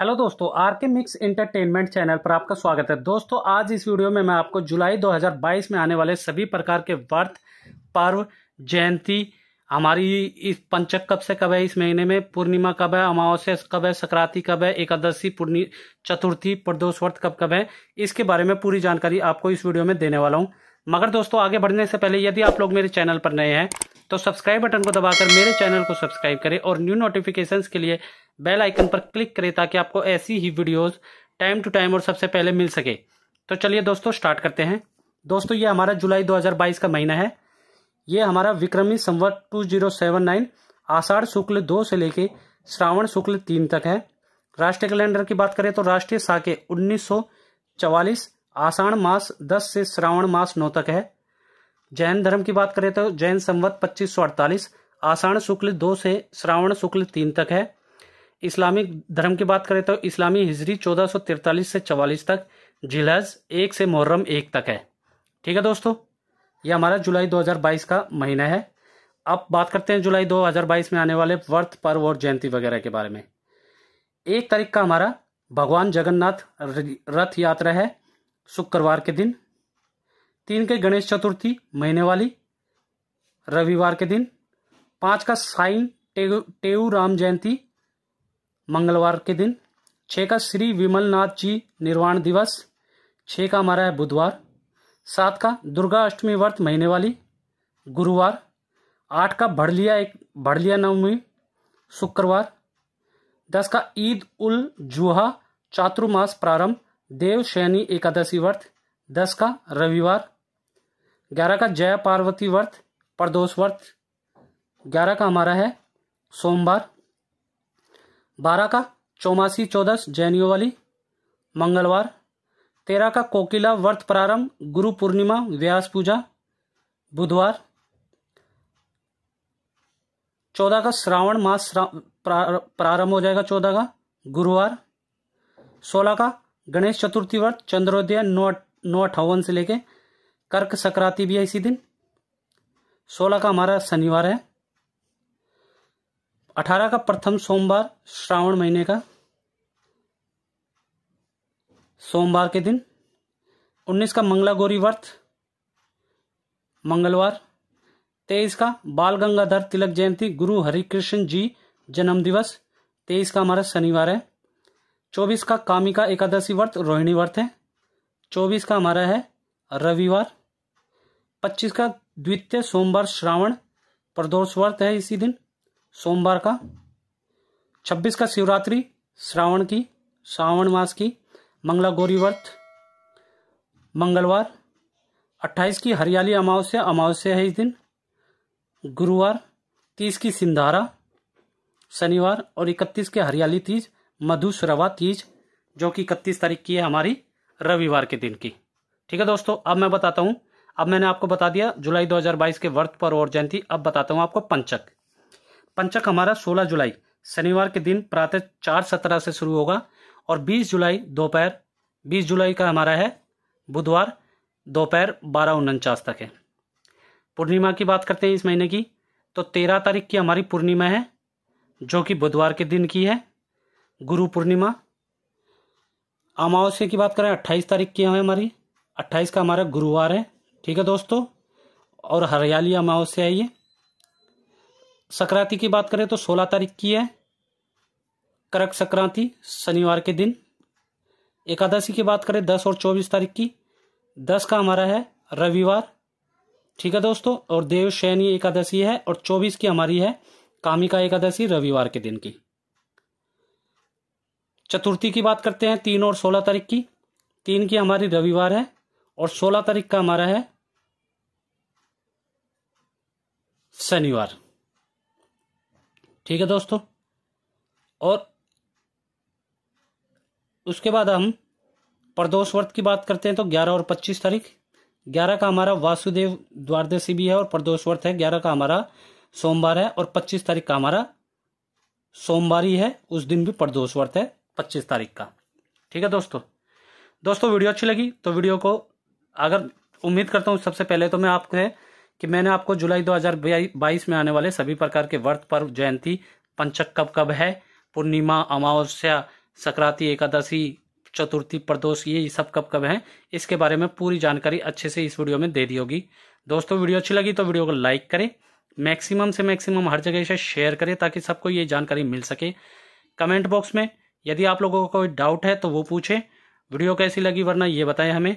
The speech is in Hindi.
हेलो दोस्तों आर के मिक्स इंटरटेनमेंट चैनल पर आपका स्वागत है दोस्तों आज इस वीडियो में मैं आपको जुलाई 2022 में आने वाले सभी प्रकार के वर्त पर्व जयंती हमारी इस पंचक कब से कब है इस महीने में पूर्णिमा कब है अमावस्या कब है संक्रांति कब है एकादशी पूर्णि चतुर्थी प्रदोष व्रत कब कब है इसके बारे में पूरी जानकारी आपको इस वीडियो में देने वाला हूँ मगर दोस्तों आगे बढ़ने से पहले यदि आप लोग मेरे चैनल पर नए हैं तो सब्सक्राइब बटन को दबाकर मेरे चैनल को सब्सक्राइब करें और न्यू नोटिफिकेशंस के लिए बेल आइकन पर क्लिक करें ताकि आपको ऐसी ही वीडियोस टाइम टू टाइम और सबसे पहले मिल सके तो चलिए दोस्तों स्टार्ट करते हैं दोस्तों ये हमारा जुलाई 2022 का महीना है ये हमारा विक्रमी सेवन 2079 आषाढ़ शुक्ल दो से लेके श्रावण शुक्ल तीन तक है राष्ट्रीय कैलेंडर की बात करें तो राष्ट्रीय साके उन्नीस आषाढ़ मास दस से श्रावण मास नौ तक है जैन धर्म की बात करें तो जैन संवत पच्चीस सौ अड़तालीस आषाढ़ शुक्ल दो से श्रावण शुक्ल तीन तक है इस्लामिक धर्म की बात करें तो इस्लामी हिजरी 1443 से 44 तक जिलाज एक से मुहर्रम एक तक है ठीक है दोस्तों ये हमारा जुलाई 2022 का महीना है अब बात करते हैं जुलाई 2022 में आने वाले व्रत पर्व और जयंती वगैरह के बारे में एक तारीख का हमारा भगवान जगन्नाथ रथ यात्रा है शुक्रवार के दिन तीन के गणेश चतुर्थी महीने वाली रविवार के दिन पाँच का साईं टेऊ टेऊ राम जयंती मंगलवार के दिन छः का श्री विमलनाथ जी निर्वाण दिवस छः का हमारा है बुधवार सात का दुर्गा अष्टमी व्रत महीने वाली गुरुवार आठ का भड़लिया एक भड़लिया नवमी शुक्रवार दस का ईद उल जुहा चातुर्मास प्रारंभ देव शैनी एकादशी व्रत दस का रविवार ग्यारह का जया पार्वती व्रत प्रदोष व्रत ग्यारह का हमारा है सोमवार बारह का चौमासी चौदस जैनियोवाली मंगलवार तेरह का कोकिला व्रत प्रारंभ गुरु पूर्णिमा व्यास पूजा बुधवार चौदह का श्रावण मास प्रारंभ हो जाएगा चौदह का गुरुवार सोलह का गणेश चतुर्थी व्रत चंद्रोदय नौ नौ अठावन से लेके कर्क संक्रांति भी है इसी दिन सोलह का हमारा शनिवार है अठारह का प्रथम सोमवार श्रावण महीने का सोमवार के दिन उन्नीस का मंगला गौरी व्रत मंगलवार तेईस का बाल गंगाधर तिलक जयंती गुरु हरिकृष्ण जी जन्म दिवस तेईस का हमारा शनिवार है चौबीस का कामिका एकादशी व्रत रोहिणी व्रत है चौबीस का हमारा है रविवार पच्चीस का द्वितीय सोमवार श्रावण प्रदोष व्रत है इसी दिन सोमवार का छब्बीस का शिवरात्रि श्रावण की श्रावण मास की मंगला गौरी व्रत मंगलवार अट्ठाईस की हरियाली अमावस्या अमावस्या है इस दिन गुरुवार तीस की सिंधारा शनिवार और इकतीस के हरियाली तीज मधुश्रवा तीज जो कि इकतीस तारीख की है हमारी रविवार के दिन की ठीक है दोस्तों अब मैं बताता हूँ अब मैंने आपको बता दिया जुलाई 2022 के वर्त पर और जयंती अब बताता हूँ आपको पंचक पंचक हमारा 16 जुलाई शनिवार के दिन प्रातः चार सत्रह से शुरू होगा और 20 जुलाई दोपहर 20 जुलाई का हमारा है बुधवार दोपहर बारह उनचास तक है पूर्णिमा की बात करते हैं इस महीने की तो तेरह तारीख की हमारी पूर्णिमा है जो कि बुधवार के दिन की है गुरु पूर्णिमा अमावस्या की बात करें अट्ठाईस तारीख की है हमारी अट्ठाईस का हमारा गुरुवार है ठीक है दोस्तों और हरियाली अमावस्या है ये संक्रांति की बात करें तो सोलह तारीख की है करक संक्रांति शनिवार के दिन एकादशी की बात करें दस और चौबीस तारीख की दस का हमारा है रविवार ठीक है दोस्तों और देव शैनी एकादशी है और चौबीस की हमारी है कामिका एकादशी रविवार के दिन की चतुर्थी की बात करते हैं तीन और सोलह तारीख की तीन की हमारी रविवार है और सोलह तारीख का हमारा है शनिवार ठीक है दोस्तों और उसके बाद हम प्रदोष व्रत की बात करते हैं तो 11 और 25 तारीख 11 का हमारा वासुदेव द्वारदशी भी है और प्रदोष व्रत है 11 का हमारा सोमवार है और 25 तारीख का हमारा सोमवार ही है उस दिन भी प्रदोष व्रत है 25 तारीख का ठीक है दोस्तों दोस्तों वीडियो अच्छी लगी तो वीडियो को अगर उम्मीद करता हूँ सबसे पहले तो मैं आपको है कि मैंने आपको जुलाई 2022 में आने वाले सभी प्रकार के व्रत पर्व जयंती पंचक कब कब है पूर्णिमा अमावस्या संक्रांति एकादशी चतुर्थी प्रदोष ये सब कब कब हैं इसके बारे में पूरी जानकारी अच्छे से इस वीडियो में दे दी होगी दोस्तों वीडियो अच्छी लगी तो वीडियो को लाइक करें मैक्सिमम से मैक्सिमम हर जगह इसे शेयर करें ताकि सबको ये जानकारी मिल सके कमेंट बॉक्स में यदि आप लोगों को कोई डाउट है तो वो पूछें वीडियो कैसी लगी वरना ये बताएं हमें